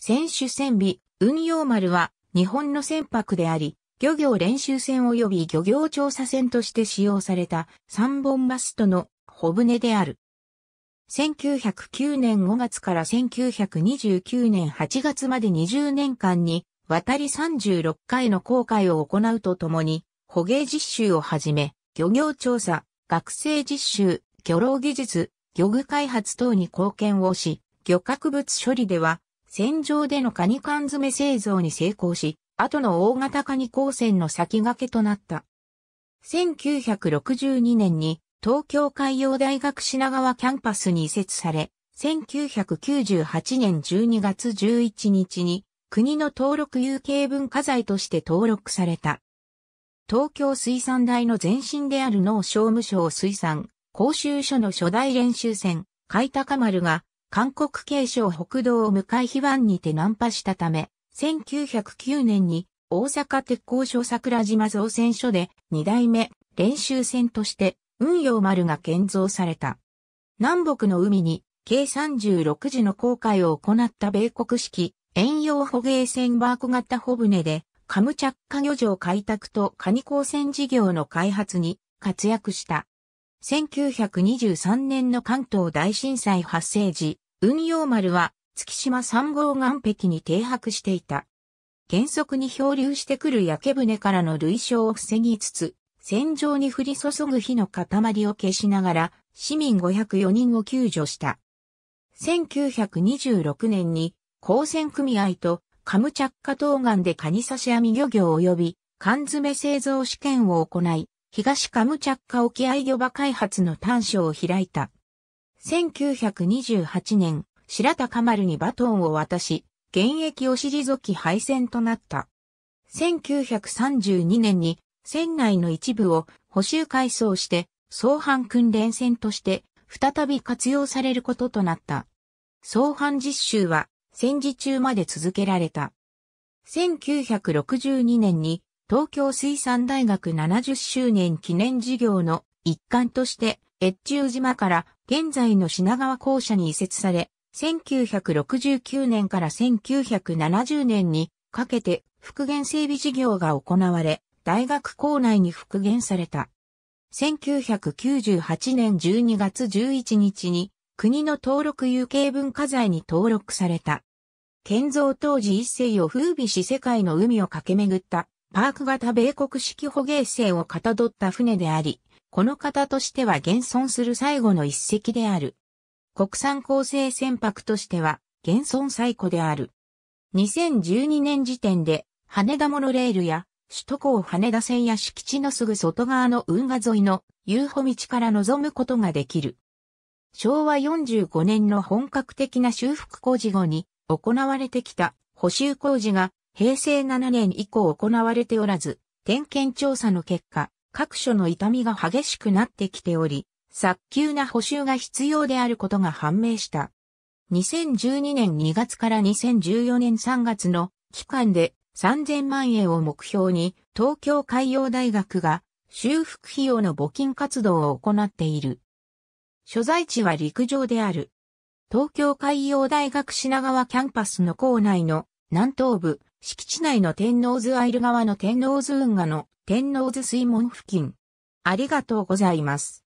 選手船尾、運用丸は日本の船舶であり、漁業練習船及び漁業調査船として使用された3本マストの小船である。1909年5月から1929年8月まで20年間に渡り36回の航海を行うとともに、捕鯨実習をはじめ、漁業調査、学生実習、漁労技術、漁具開発等に貢献をし、漁獲物処理では戦場でのカニ缶詰製造に成功し、後の大型カニ光線の先駆けとなった。1962年に東京海洋大学品川キャンパスに移設され、1998年12月11日に国の登録有形文化財として登録された。東京水産大の前身である農商務省水産、公衆所の初代練習船、海高丸が韓国継承北道を向かい非湾にて難破したため、1909年に大阪鉄工所桜島造船所で2代目練習船として運用丸が建造された。南北の海に計36時の航海を行った米国式遠洋捕鯨船バーク型帆船でカムチャッカ漁場開拓とカニ光船事業の開発に活躍した。1923年の関東大震災発生時、運用丸は月島三号岸壁に停泊していた。原則に漂流してくる焼け船からの類焼を防ぎつつ、戦場に降り注ぐ火の塊を消しながら、市民504人を救助した。1926年に、高専組合とカムチャッカ東岸でカニ刺し網漁業及び缶詰製造試験を行い、東カムチャッカ沖合漁場開発の端緒を開いた。1928年、白鷹丸にバトンを渡し、現役を退き敗戦となった。1932年に船内の一部を補修改装して総反訓練船として再び活用されることとなった。総反実習は戦時中まで続けられた。1962年に東京水産大学70周年記念事業の一環として、越中島から現在の品川校舎に移設され、1969年から1970年にかけて復元整備事業が行われ、大学校内に復元された。1998年12月11日に国の登録有形文化財に登録された。建造当時一世を風靡し世界の海を駆け巡ったパーク型米国式捕鯨船をかたどった船であり、この方としては現存する最後の一隻である。国産構成船舶としては現存最古である。2012年時点で羽田モノレールや首都高羽田線や敷地のすぐ外側の運河沿いの遊歩道から望むことができる。昭和45年の本格的な修復工事後に行われてきた補修工事が平成7年以降行われておらず、点検調査の結果、各所の痛みが激しくなってきており、早急な補修が必要であることが判明した。2012年2月から2014年3月の期間で3000万円を目標に東京海洋大学が修復費用の募金活動を行っている。所在地は陸上である。東京海洋大学品川キャンパスの構内の南東部敷地内の天王洲アイル側の天王洲運河の天王洲水門付近。ありがとうございます。